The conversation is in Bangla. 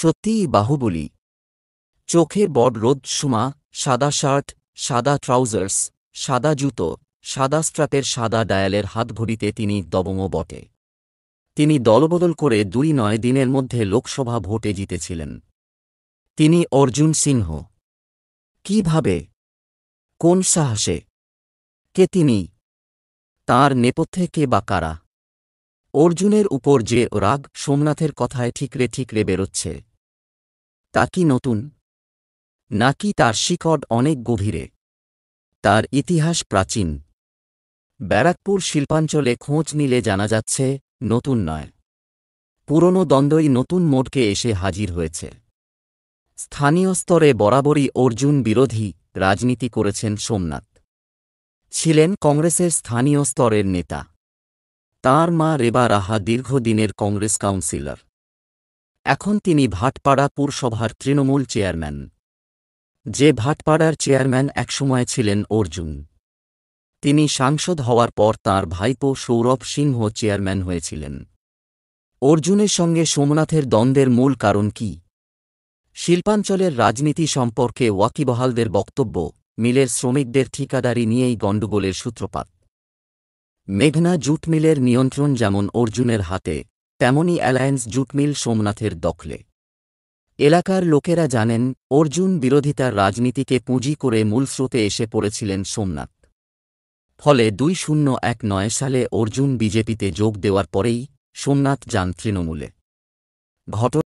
সত্যিই বাহুবলী চোখে বড রোদ সুমা সাদা শার্ট সাদা ট্রাউজার্স সাদা জুতো সাদা স্ট্রাপের সাদা ডায়ালের হাত ভরিতে তিনি দবম বটে তিনি দলবদল করে দুই নয় দিনের মধ্যে লোকসভা ভোটে জিতেছিলেন তিনি অর্জুন সিংহ কিভাবে কোন সাহসে কে তিনি তার নেপথ্যে কে বা কারা অর্জুনের উপর যে রাগ সোমনাথের কথায় ঠিকরে ঠিকরে বেরোচ্ছে তা কি নতুন নাকি তার শিকড় অনেক গভীরে তার ইতিহাস প্রাচীন ব্যারাকপুর শিল্পাঞ্চলে খোঁজ নিলে জানা যাচ্ছে নতুন নয় পুরনো দ্বন্দ্বই নতুন মোড়কে এসে হাজির হয়েছে স্থানীয় স্তরে বরাবরই অর্জুন বিরোধী রাজনীতি করেছেন সোমনাথ ছিলেন কংগ্রেসের স্থানীয় স্তরের নেতা তার মা রেবা রাহা দীর্ঘদিনের কংগ্রেস কাউন্সিলর এখন তিনি ভাটপাড়া পুরসভার তৃণমূল চেয়ারম্যান যে ভাটপাড়ার চেয়ারম্যান একসময় ছিলেন অর্জুন তিনি সাংসদ হওয়ার পর তাঁর ভাইপো সৌরভ সিংহ চেয়ারম্যান হয়েছিলেন অর্জুনের সঙ্গে সোমনাথের দ্বন্দ্বের মূল কারণ কি শিল্পাঞ্চলের রাজনীতি সম্পর্কে ওয়াকিবহালদের বক্তব্য মিলের শ্রমিকদের ঠিকাদারি নিয়েই গণ্ডগোলের সূত্রপাত মেঘনা জুট মিলের নিয়ন্ত্রণ যেমন অর্জুনের হাতে তেমনই অ্যালায়েন্স জুটমিল সোমনাথের দখলে এলাকার লোকেরা জানেন অর্জুন বিরোধিতার রাজনীতিকে পুঁজি করে মূলস্রোতে এসে পড়েছিলেন সোমনাথ ফলে দুই শূন্য এক নয় সালে অর্জুন বিজেপিতে যোগ দেওয়ার পরেই সোমনাথ যান তৃণমূলে ঘটনা